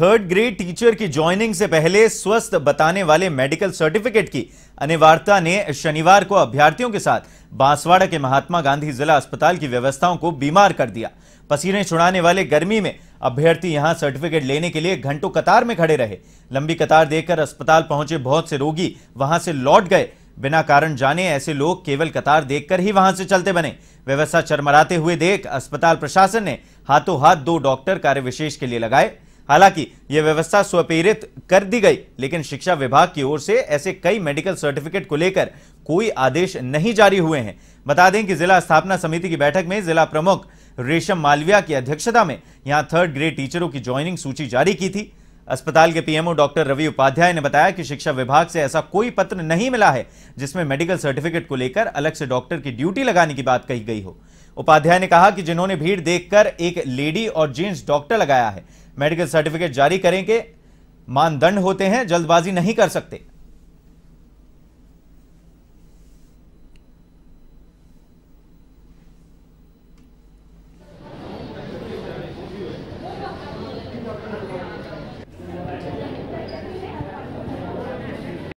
third grade teacher की joining से पहले स्वस्थ बताने वाले मेडिकल सर्टिफिकेट की अनिवार्यता ने शनिवार को अभ्यर्थियों के साथ बांसवाड़ा के महात्मा गांधी जिला अस्पताल की व्यवस्थाओं को बीमार कर दिया पसीने छुड़ाने वाले गर्मी में अभ्यर्थी यहां सर्टिफिकेट लेने के लिए घंटों कतार में खड़े रहे लंबी कतार देखकर अस्पताल पहुंचे बहुत से रोगी वहां से लौट गए बिना कारण जाने ऐसे लोग केवल कतार देखकर ही वहां से चलते बने व्यवस्था चरमराते हुए देख अस्पताल प्रशासन ने हाथों हाथ दो डॉक्टर कार्य विशेष के लिए लगाए हालांकि यह व्यवस्था स्वपेरित कर दी गई लेकिन शिक्षा विभाग की ओर से ऐसे कई मेडिकल सर्टिफिकेट को लेकर कोई आदेश नहीं जारी हुए हैं बता दें कि जिला स्थापना समिति की बैठक में जिला प्रमुख रेशम मालविया की अध्यक्षता में यहां थर्ड ग्रेड टीचरों की ज्वाइनिंग सूची जारी की थी अस्पताल के पीएमओ डॉक्टर रवि उपाध्याय ने बताया कि शिक्षा विभाग से ऐसा कोई पत्र नहीं मिला है जिसमें मेडिकल सर्टिफिकेट को लेकर अलग से डॉक्टर की ड्यूटी लगाने की बात कही गई हो उपाध्याय ने कहा कि जिन्होंने भीड़ देखकर एक लेडी और जेंट्स डॉक्टर लगाया है मेडिकल सर्टिफिकेट जारी करेंगे मानदंड होते हैं जल्दबाजी नहीं कर सकते